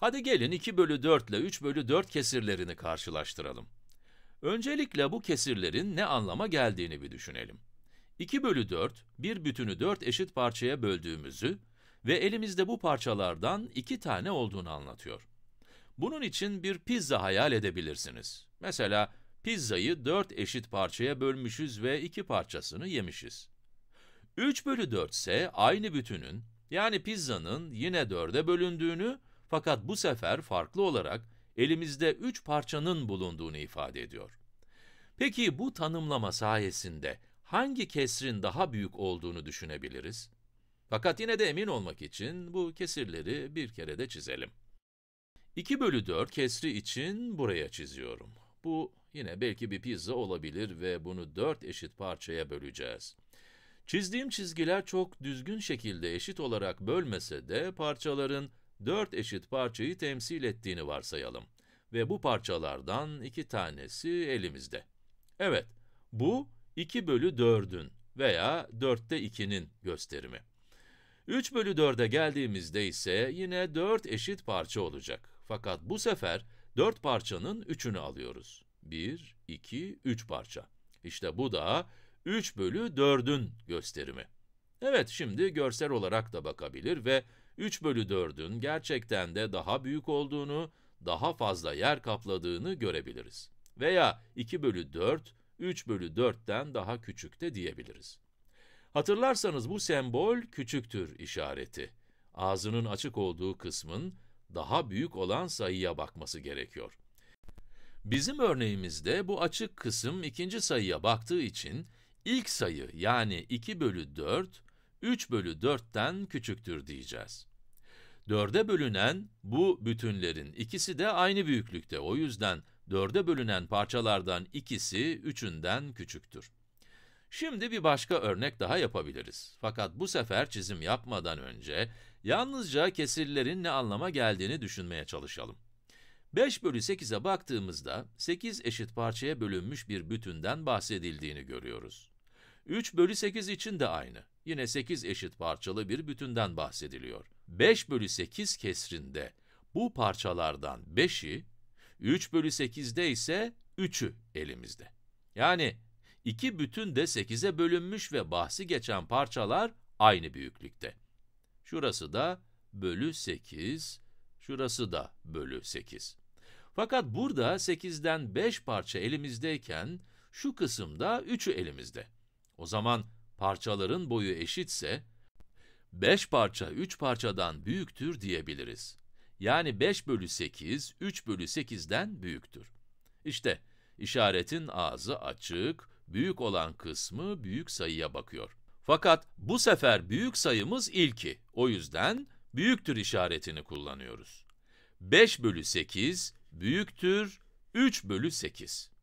Hadi gelin 2 bölü 4 ile 3 bölü 4 kesirlerini karşılaştıralım. Öncelikle bu kesirlerin ne anlama geldiğini bir düşünelim. 2 bölü 4, bir bütünü 4 eşit parçaya böldüğümüzü ve elimizde bu parçalardan 2 tane olduğunu anlatıyor. Bunun için bir pizza hayal edebilirsiniz. Mesela pizzayı 4 eşit parçaya bölmüşüz ve 2 parçasını yemişiz. 3 bölü 4 ise aynı bütünün, yani pizzanın yine 4'e bölündüğünü fakat bu sefer farklı olarak elimizde üç parçanın bulunduğunu ifade ediyor. Peki bu tanımlama sayesinde hangi kesrin daha büyük olduğunu düşünebiliriz? Fakat yine de emin olmak için bu kesirleri bir kere de çizelim. 2 bölü 4 kesri için buraya çiziyorum. Bu yine belki bir pizza olabilir ve bunu 4 eşit parçaya böleceğiz. Çizdiğim çizgiler çok düzgün şekilde eşit olarak bölmese de parçaların dört eşit parçayı temsil ettiğini varsayalım ve bu parçalardan iki tanesi elimizde. Evet, bu 2 bölü 4'ün veya 4'te 2'nin gösterimi. 3 bölü 4'e geldiğimizde ise yine 4 eşit parça olacak. Fakat bu sefer 4 parçanın 3'ünü alıyoruz. 1, 2, 3 parça. İşte bu da 3 bölü 4'ün gösterimi. Evet, şimdi görsel olarak da bakabilir ve 3 bölü 4'ün gerçekten de daha büyük olduğunu, daha fazla yer kapladığını görebiliriz. Veya 2 bölü 4, 3 bölü 4'ten daha küçük de diyebiliriz. Hatırlarsanız bu sembol küçüktür işareti. Ağzının açık olduğu kısmın daha büyük olan sayıya bakması gerekiyor. Bizim örneğimizde bu açık kısım ikinci sayıya baktığı için ilk sayı yani 2 bölü 4 3 bölü 4'ten küçüktür diyeceğiz. 4'e bölünen bu bütünlerin ikisi de aynı büyüklükte. O yüzden 4'e bölünen parçalardan ikisi 3'ünden küçüktür. Şimdi bir başka örnek daha yapabiliriz. Fakat bu sefer çizim yapmadan önce yalnızca kesirlerin ne anlama geldiğini düşünmeye çalışalım. 5 bölü 8'e baktığımızda 8 eşit parçaya bölünmüş bir bütünden bahsedildiğini görüyoruz. 3 bölü 8 için de aynı. Yine 8 eşit parçalı bir bütünden bahsediliyor. 5 bölü 8 kesrinde bu parçalardan 5'i, 3 bölü 8'de ise 3'ü elimizde. Yani iki bütün de 8'e bölünmüş ve bahsi geçen parçalar aynı büyüklükte. Şurası da bölü 8, şurası da bölü 8. Fakat burada 8'den 5 parça elimizdeyken, şu kısımda 3'ü elimizde. O zaman parçaların boyu eşitse 5 parça 3 parçadan büyüktür diyebiliriz. Yani 5 bölü 8, 3 bölü 8'den büyüktür. İşte işaretin ağzı açık, büyük olan kısmı büyük sayıya bakıyor. Fakat bu sefer büyük sayımız ilki. O yüzden büyüktür işaretini kullanıyoruz. 5 bölü 8 büyüktür 3 bölü 8.